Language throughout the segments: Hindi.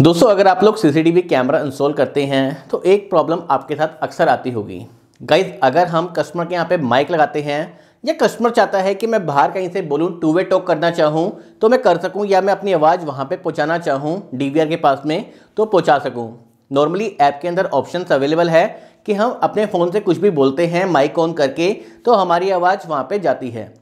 दोस्तों अगर आप लोग सीसीटीवी कैमरा इंस्टॉल करते हैं तो एक प्रॉब्लम आपके साथ अक्सर आती होगी गाइज अगर हम कस्टमर के यहाँ पे माइक लगाते हैं या कस्टमर चाहता है कि मैं बाहर कहीं से बोलूँ टू वे टॉक करना चाहूँ तो मैं कर सकूँ या मैं अपनी आवाज़ वहाँ पे पहुँचाना चाहूँ डी के पास में तो पहुँचा सकूँ नॉर्मली ऐप के अंदर ऑप्शन अवेलेबल है कि हम अपने फ़ोन से कुछ भी बोलते हैं माइक ऑन करके तो हमारी आवाज़ वहाँ पर जाती है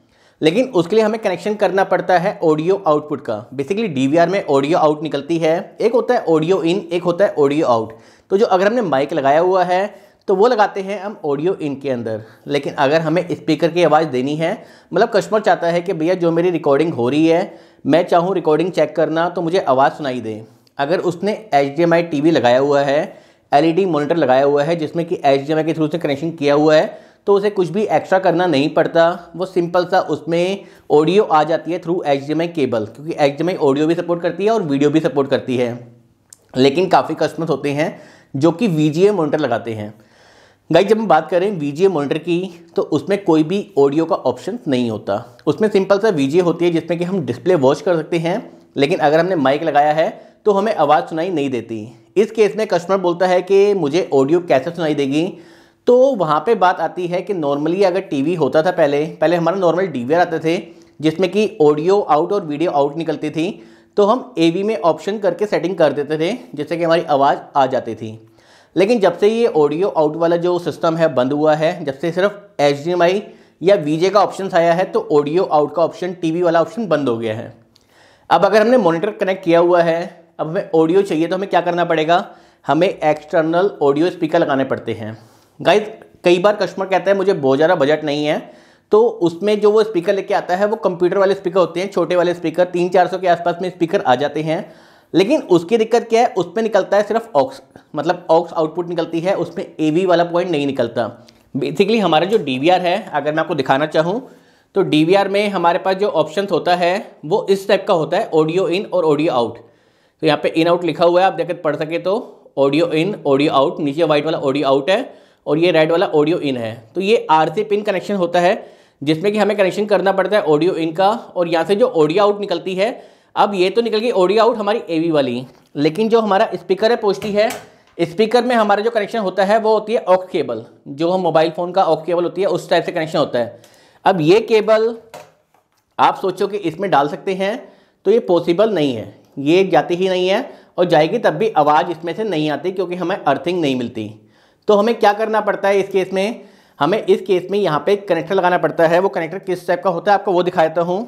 लेकिन उसके लिए हमें कनेक्शन करना पड़ता है ऑडियो आउटपुट का बेसिकली डी में ऑडियो आउट निकलती है एक होता है ऑडियो इन एक होता है ऑडियो आउट तो जो अगर हमने माइक लगाया हुआ है तो वो लगाते हैं हम ऑडियो इन के अंदर लेकिन अगर हमें स्पीकर की आवाज़ देनी है मतलब कस्टमर चाहता है कि भैया जो मेरी रिकॉर्डिंग हो रही है मैं चाहूँ रिकॉर्डिंग चेक करना तो मुझे आवाज़ सुनाई दे अगर उसने H D M I T V लगाया हुआ है एल ई डी लगाया हुआ है जिसमें कि एच डी एम आई के थ्रू से कनेक्शन किया हुआ है तो उसे कुछ भी एक्स्ट्रा करना नहीं पड़ता वो सिंपल सा उसमें ऑडियो आ जाती है थ्रू एच केबल क्योंकि एच ऑडियो भी सपोर्ट करती है और वीडियो भी सपोर्ट करती है लेकिन काफ़ी कस्टमर होते हैं जो कि वी जी लगाते हैं गाइज जब हम बात करें वी जी की तो उसमें कोई भी ऑडियो का ऑप्शन नहीं होता उसमें सिंपल सा वी होती है जिसमें कि हम डिस्प्ले वॉच कर सकते हैं लेकिन अगर हमने माइक लगाया है तो हमें आवाज़ सुनाई नहीं देती इस केस में कस्टमर बोलता है कि मुझे ऑडियो कैसे सुनाई देगी तो वहाँ पे बात आती है कि नॉर्मली अगर टीवी होता था पहले पहले हमारा नॉर्मल डी आते थे जिसमें कि ऑडियो आउट और वीडियो आउट निकलती थी तो हम ए में ऑप्शन करके सेटिंग कर देते थे जिससे कि हमारी आवाज़ आ जाती थी लेकिन जब से ये ऑडियो आउट वाला जो सिस्टम है बंद हुआ है जब से सिर्फ एच या वी का ऑप्शन आया है तो ऑडियो आउट का ऑप्शन टी वाला ऑप्शन बंद हो गया है अब अगर हमने मोनिटर कनेक्ट किया हुआ है अब हमें ऑडियो चाहिए तो हमें क्या करना पड़ेगा हमें एक्सटर्नल ऑडियो स्पीकर लगाने पड़ते हैं गाइज कई बार कस्टमर कहता है मुझे बहुत ज़्यादा बजट नहीं है तो उसमें जो वो स्पीकर लेके आता है वो कंप्यूटर वाले स्पीकर होते हैं छोटे वाले स्पीकर तीन चार सौ के आसपास में स्पीकर आ जाते हैं लेकिन उसकी दिक्कत क्या है उसमें निकलता है सिर्फ ऑक्स मतलब ऑक्स आउटपुट निकलती है उसमें ए वाला पॉइंट नहीं निकलता बेसिकली हमारा जो डी है अगर मैं आपको दिखाना चाहूँ तो डी में हमारे पास जो ऑप्शन होता है वो इस टाइप का होता है ऑडियो इन और ऑडियो आउट तो यहाँ पे इन आउट लिखा हुआ है आप देखकर पढ़ सके तो ऑडियो इन ऑडियो आउट नीचे वाइट वाला ऑडियो आउट है और ये रेड वाला ऑडियो इन है तो ये आर से पिन कनेक्शन होता है जिसमें कि हमें कनेक्शन करना पड़ता है ऑडियो इन का और यहाँ से जो ऑडियो आउट निकलती है अब ये तो निकल गई ऑडियो आउट हमारी ए वाली लेकिन जो हमारा स्पीकर है पहुँचती है स्पीकर में हमारा जो कनेक्शन होता है वो होती है ऑक्स केबल जो हम मोबाइल फ़ोन का ऑक्स केबल होती है उस टाइप से कनेक्शन होता है अब ये केबल आप सोचो कि इसमें डाल सकते हैं तो ये पॉसिबल नहीं है ये जाती ही नहीं है और जाएगी तब भी आवाज़ इसमें से नहीं आती क्योंकि हमें अर्थिंग नहीं मिलती तो हमें क्या करना पड़ता है इस केस में हमें इस केस में यहाँ पे कनेक्टर लगाना पड़ता है वो कनेक्टर किस टाइप का होता है आपको वो दिखाता हूँ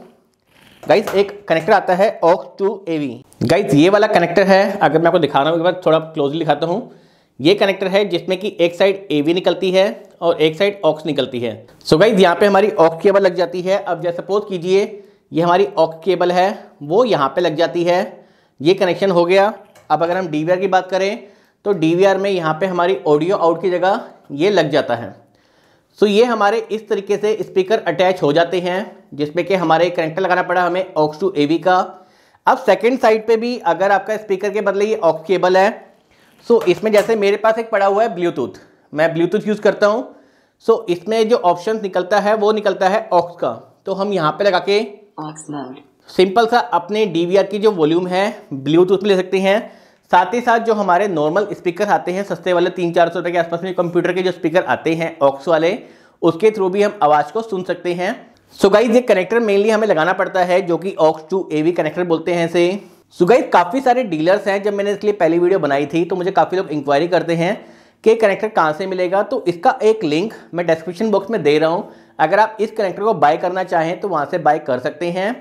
गाइज एक कनेक्टर आता है aux to A V guys ये वाला कनेक्टर है अगर मैं आपको दिखा रहा हूँ एक बार थोड़ा क्लोजली दिखाता हूँ ये कनेक्टर है जिसमें कि एक साइड ए वी निकलती है और एक साइड ऑक्स निकलती है सो गाइज यहाँ पे हमारी ऑक्स केबल लग जाती है अब जैसे सपोज कीजिए ये हमारी ऑक्स केबल है वो यहाँ पर लग जाती है ये कनेक्शन हो गया अब अगर हम डीवीआर की बात करें तो डी में यहाँ पे हमारी ऑडियो आउट की जगह ये लग जाता है सो ये हमारे इस तरीके से स्पीकर अटैच हो जाते हैं जिसमें कि हमारे कनेक्टर लगाना पड़ा हमें ऑक्स टू ए का अब सेकेंड साइड पर भी अगर आपका स्पीकर के बदले ये ऑक्स केबल है सो इसमें जैसे मेरे पास एक पड़ा हुआ है ब्लूटूथ मैं ब्लूटूथ यूज़ करता हूँ सो so, इसमें जो ऑप्शन निकलता है वो निकलता है ऑक्स का तो हम यहाँ पे लगा के सिंपल सा अपने डी की जो वॉल्यूम है ब्लूटूथ ले सकते हैं साथ ही साथ जो हमारे नॉर्मल स्पीकर आते हैं सस्ते वाले तीन चार सौ रुपये के आसपास में कंप्यूटर के जो स्पीकर आते हैं ऑक्स वाले उसके थ्रू भी हम आवाज़ को सुन सकते हैं सो so गाइज ये कनेक्टर मेनली हमें लगाना पड़ता है जो कि ऑक्स टू ए कनेक्टर बोलते हैं इसे सो गाइज काफ़ी सारे डीलर्स हैं जब मैंने इसके लिए पहली वीडियो बनाई थी तो मुझे काफ़ी लोग इंक्वायरी करते हैं कि कनेक्टर कहाँ से मिलेगा तो इसका एक लिंक मैं डिस्क्रिप्शन बॉक्स में दे रहा हूँ अगर आप इस कनेक्टर को बाय करना चाहें तो वहाँ से बाय कर सकते हैं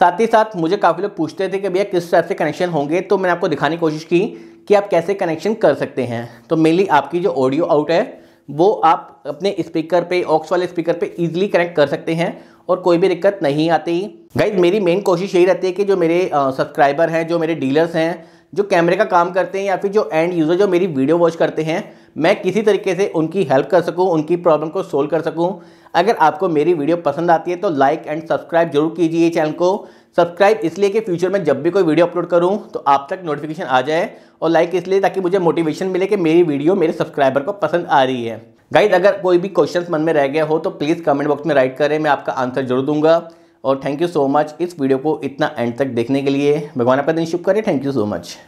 साथ ही साथ मुझे काफ़ी लोग पूछते थे कि भैया किस टाइप से कनेक्शन होंगे तो मैंने आपको दिखाने की कोशिश की कि आप कैसे कनेक्शन कर सकते हैं तो मेनली आपकी जो ऑडियो आउट है वो आप अपने स्पीकर पे ऑक्स वाले स्पीकर पे इजीली कनेक्ट कर सकते हैं और कोई भी दिक्कत नहीं आती गाइज मेरी मेन कोशिश यही रहती है कि जो मेरे सब्सक्राइबर हैं जो मेरे डीलर्स हैं जो कैमरे का काम करते हैं या फिर जो एंड यूज़र जो मेरी वीडियो वॉच करते हैं मैं किसी तरीके से उनकी हेल्प कर सकूं उनकी प्रॉब्लम को सोल्व कर सकूं अगर आपको मेरी वीडियो पसंद आती है तो लाइक एंड सब्सक्राइब जरूर कीजिए चैनल को सब्सक्राइब इसलिए कि फ्यूचर में जब भी कोई वीडियो अपलोड करूं तो आप तक नोटिफिकेशन आ जाए और लाइक इसलिए ताकि मुझे मोटिवेशन मिले कि मेरी वीडियो मेरे सब्सक्राइबर को पसंद आ रही है गाइज अगर कोई भी क्वेश्चन मन में रह गया हो तो प्लीज़ कमेंट बॉक्स में राइट करें मैं आपका आंसर जरूर दूंगा और थैंक यू सो मच इस वीडियो को इतना एंड तक देखने के लिए भगवान आपका दिन शुभ करें थैंक यू सो मच